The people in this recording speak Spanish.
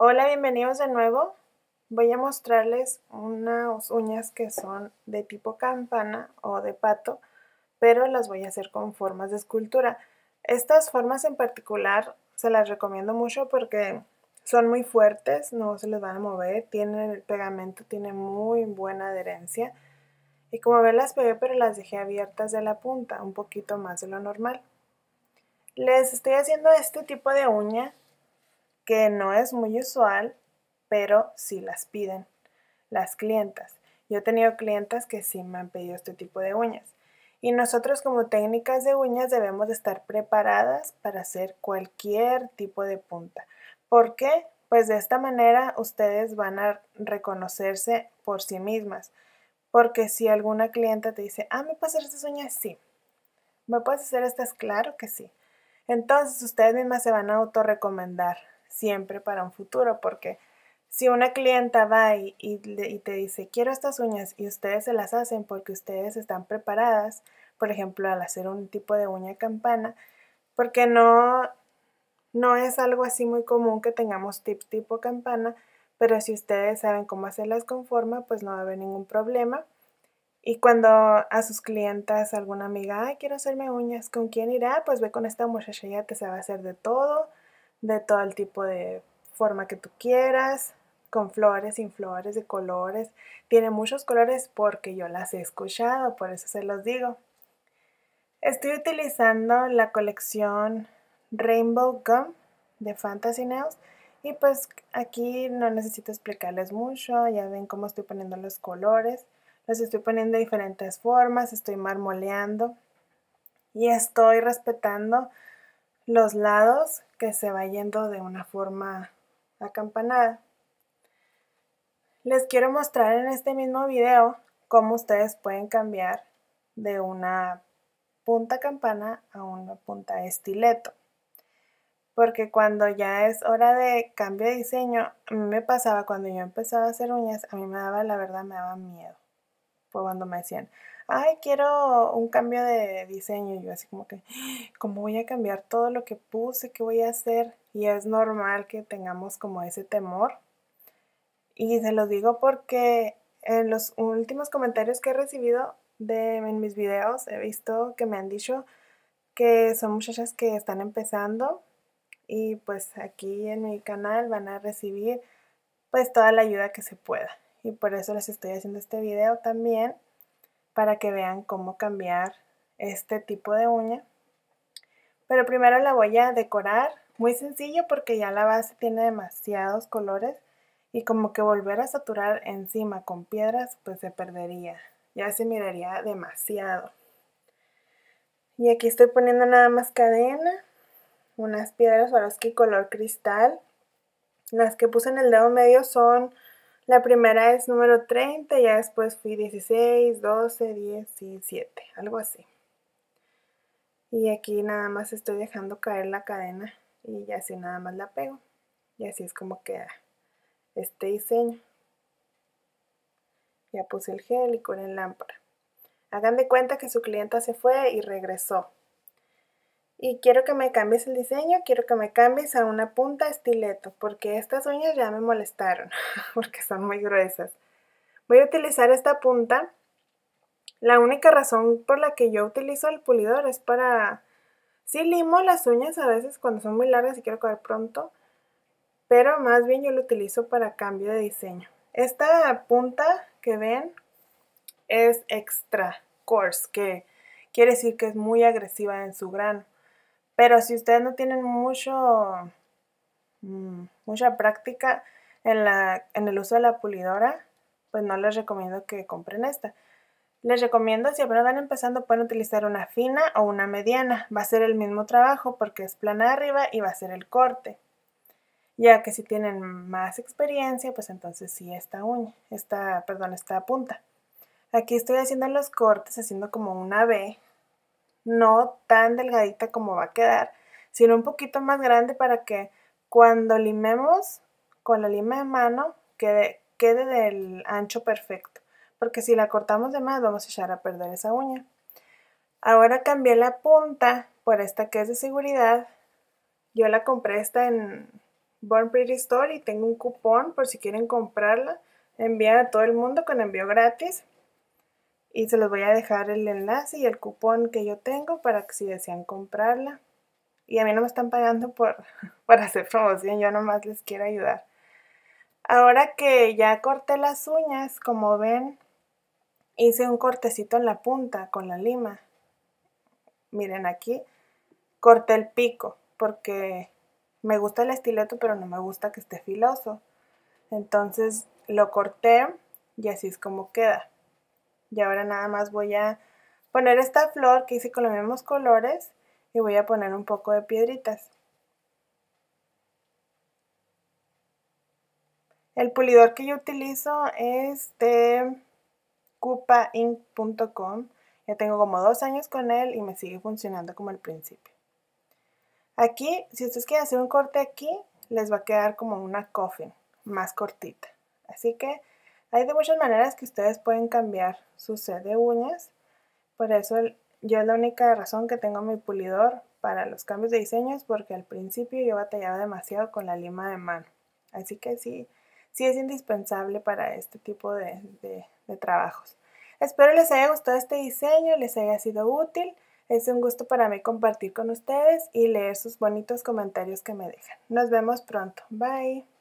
Hola, bienvenidos de nuevo. Voy a mostrarles unas uñas que son de tipo campana o de pato, pero las voy a hacer con formas de escultura. Estas formas en particular se las recomiendo mucho porque son muy fuertes, no se les van a mover, tienen el pegamento, tiene muy buena adherencia. Y como ven las pegué pero las dejé abiertas de la punta, un poquito más de lo normal. Les estoy haciendo este tipo de uña que no es muy usual, pero sí las piden las clientas. Yo he tenido clientas que sí me han pedido este tipo de uñas. Y nosotros como técnicas de uñas debemos estar preparadas para hacer cualquier tipo de punta. ¿Por qué? Pues de esta manera ustedes van a reconocerse por sí mismas. Porque si alguna clienta te dice, ah, ¿me puedes hacer estas uñas? Sí. ¿Me puedes hacer estas? Claro que sí. Entonces ustedes mismas se van a autorrecomendar siempre para un futuro, porque si una clienta va y, te dice, quiero estas uñas y ustedes se las hacen porque ustedes están preparadas, por ejemplo, al hacer un tipo de uña campana, porque no, no es algo así muy común que tengamos tips tipo campana, pero si ustedes saben cómo hacerlas con forma, pues no va a haber ningún problema. Y cuando a sus clientas alguna amiga, Ay, quiero hacerme uñas, ¿con quién irá? Pues ve con esta muchacha, se te a hacer de todo de todo el tipo de forma que tú quieras, con flores, sin flores, de colores. Tiene muchos colores porque yo las he escuchado, por eso se los digo. Estoy utilizando la colección Rainbow Gum de Fantasy Nails y pues aquí no necesito explicarles mucho, ya ven cómo estoy poniendo los colores. Los estoy poniendo de diferentes formas, estoy marmoleando y estoy respetando los lados que se va yendo de una forma acampanada. Les quiero mostrar en este mismo video cómo ustedes pueden cambiar de una punta campana a una punta estileto. Porque cuando ya es hora de cambio de diseño, a mí me pasaba cuando yo empezaba a hacer uñas, a mí me daba, la verdad, me daba miedo. Fue cuando me decían, ay, quiero un cambio de diseño. Y yo así como que, ¿cómo voy a cambiar todo lo que puse? que voy a hacer? Y es normal que tengamos como ese temor. Y se los digo porque en los últimos comentarios que he recibido de, en mis videos he visto que me han dicho que son muchachas que están empezando y pues aquí en mi canal van a recibir pues toda la ayuda que se pueda. Y por eso les estoy haciendo este video también para que vean cómo cambiar este tipo de uña. Pero primero la voy a decorar, muy sencillo porque ya la base tiene demasiados colores y como que volver a saturar encima con piedras pues se perdería, ya se miraría demasiado. Y aquí estoy poniendo nada más cadena, unas piedras que color cristal. Las que puse en el dedo medio son la primera es número 30, ya después fui 16, 12, 17, algo así. Y aquí nada más estoy dejando caer la cadena y ya así nada más la pego. Y así es como queda este diseño. Ya puse el gel y con el lámpara. Hagan de cuenta que su clienta se fue y regresó y quiero que me cambies el diseño, quiero que me cambies a una punta estileto, porque estas uñas ya me molestaron, porque son muy gruesas. Voy a utilizar esta punta. La única razón por la que yo utilizo el pulidor es para... Sí limo las uñas a veces cuando son muy largas y quiero coger pronto, pero más bien yo lo utilizo para cambio de diseño. Esta punta que ven es extra coarse, que quiere decir que es muy agresiva en su grano. Pero si ustedes no tienen mucho, mm, mucha práctica en, la, en el uso de la pulidora, pues no les recomiendo que compren esta. Les recomiendo si apenas van empezando pueden utilizar una fina o una mediana. Va a ser el mismo trabajo porque es plana arriba y va a ser el corte. Ya que si tienen más experiencia, pues entonces sí esta uña, esta, perdón, esta punta. Aquí estoy haciendo los cortes, haciendo como una B no tan delgadita como va a quedar, sino un poquito más grande para que cuando limemos con la lima de mano quede, quede del ancho perfecto, porque si la cortamos de más vamos a echar a perder esa uña. Ahora cambié la punta por esta que es de seguridad. Yo la compré esta en Born Pretty Store y tengo un cupón por si quieren comprarla. envían a todo el mundo con envío gratis y se los voy a dejar el enlace y el cupón que yo tengo para que si desean comprarla. Y a mí no me están pagando por, por hacer promoción, yo nomás les quiero ayudar. Ahora que ya corté las uñas, como ven, hice un cortecito en la punta con la lima. Miren aquí, corté el pico porque me gusta el estileto pero no me gusta que esté filoso. Entonces lo corté y así es como queda. Y ahora nada más voy a poner esta flor que hice con los mismos colores y voy a poner un poco de piedritas. El pulidor que yo utilizo es de cupaink.com. Ya tengo como dos años con él y me sigue funcionando como al principio. Aquí, si ustedes quieren hacer un corte aquí, les va a quedar como una coffin más cortita. Así que hay de muchas maneras que ustedes pueden cambiar su set de uñas. Por eso yo la única razón que tengo mi pulidor para los cambios de diseños porque al principio yo batallaba demasiado con la lima de mano. Así que sí, sí es indispensable para este tipo de trabajos. Espero les haya gustado este diseño, les haya sido útil. Es un gusto para mí compartir con ustedes y leer sus bonitos comentarios que me dejan. Nos vemos pronto. Bye.